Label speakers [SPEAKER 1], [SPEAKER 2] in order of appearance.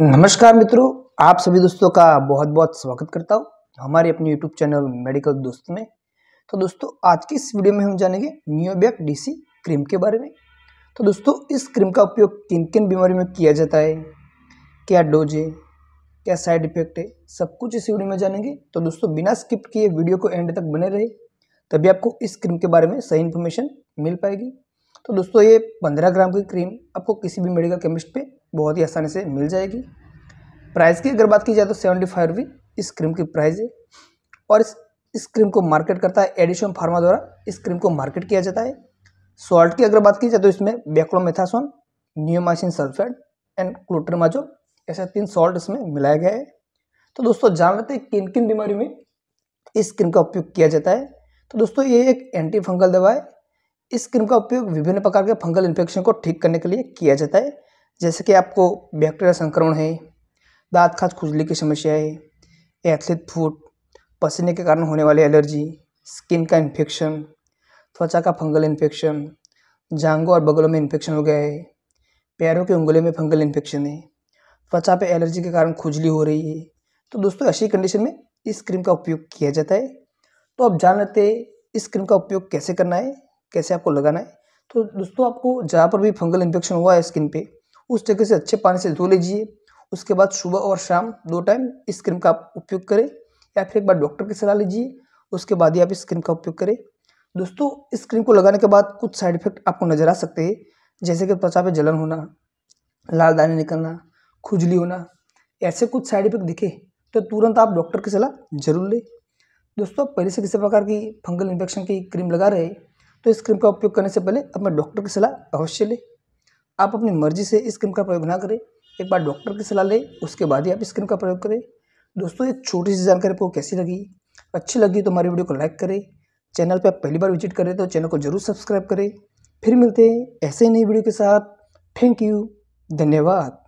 [SPEAKER 1] नमस्कार मित्रों आप सभी दोस्तों का बहुत बहुत स्वागत करता हूँ हमारे अपने यूट्यूब चैनल मेडिकल दोस्त में तो दोस्तों आज की इस वीडियो में हम जानेंगे न्यूबैक डीसी क्रीम के बारे में तो दोस्तों इस क्रीम का उपयोग किन किन बीमारी में किया जाता है क्या डोज है क्या साइड इफेक्ट है सब कुछ इस वीडियो में जानेंगे तो दोस्तों बिना स्किप किए वीडियो को एंड तक बने रहे तभी आपको इस क्रीम के बारे में सही इन्फॉर्मेशन मिल पाएगी तो दोस्तों ये पंद्रह ग्राम की क्रीम आपको किसी भी मेडिकल केमिस्ट पर बहुत ही आसानी से मिल जाएगी प्राइस की अगर बात की जाए तो सेवेंटी फाइव रुपी इस क्रीम की प्राइस है और इस इस क्रीम को मार्केट करता है एडिशन फार्मा द्वारा इस क्रीम को मार्केट किया जाता है सॉल्ट की अगर बात की जाए तो इसमें beclomethasone neomycin sulphate and clotrimazole ऐसा तीन सॉल्ट इसमें मिलाया गया है तो दोस्तों जान लेते हैं किन किन बीमारी में इस क्रीम का उपयोग किया जाता है तो दोस्तों ये एक एंटी फंगल दवा है इस क्रीम का उपयोग विभिन्न प्रकार के फंगल इन्फेक्शन को ठीक करने के लिए किया जाता है जैसे कि आपको बैक्टीरिया संक्रमण है दांत खाज खुजली की समस्या है एथलिट फूट पसीने के कारण होने वाली एलर्जी स्किन का इन्फेक्शन त्वचा का फंगल इन्फेक्शन जांगों और बगलों में इन्फेक्शन हो गया है पैरों की उंगली में फंगल इन्फेक्शन है त्वचा पे एलर्जी के कारण खुजली हो रही है तो दोस्तों ऐसी कंडीशन में इस क्रीम का उपयोग किया जाता है तो आप जान लेते हैं इस क्रीम का उपयोग कैसे करना है कैसे आपको लगाना है तो दोस्तों आपको जहाँ पर भी फंगल इन्फेक्शन हुआ है स्किन पर उस जगह से अच्छे पानी से धो लीजिए उसके बाद सुबह और शाम दो टाइम इस क्रीम का आप उपयोग करें या फिर एक बार डॉक्टर की सलाह लीजिए उसके बाद ही आप इस क्रीम का उपयोग करें दोस्तों इस क्रीम को लगाने के बाद कुछ साइड इफेक्ट आपको नज़र आ सकते हैं जैसे कि त्वचा पे जलन होना लाल दाने निकलना खुजली होना ऐसे कुछ साइड इफेक्ट दिखे तो तुरंत आप डॉक्टर की सलाह जरूर लें दोस्तों पहले से किसी प्रकार की फंगल इन्फेक्शन की क्रीम लगा रहे तो इस क्रीम का उपयोग करने से पहले अपने डॉक्टर की सलाह अवश्य लें आप अपनी मर्जी से इस क्रीम का प्रयोग ना करें एक बार डॉक्टर की सलाह लें उसके बाद ही आप इस क्रीम का प्रयोग करें दोस्तों ये छोटी सी जानकारी आपको कैसी लगी अच्छी लगी तो हमारी वीडियो को लाइक करें चैनल पर आप पहली बार विजिट करें तो चैनल को जरूर सब्सक्राइब करें फिर मिलते हैं ऐसे ही नई वीडियो के साथ थैंक यू धन्यवाद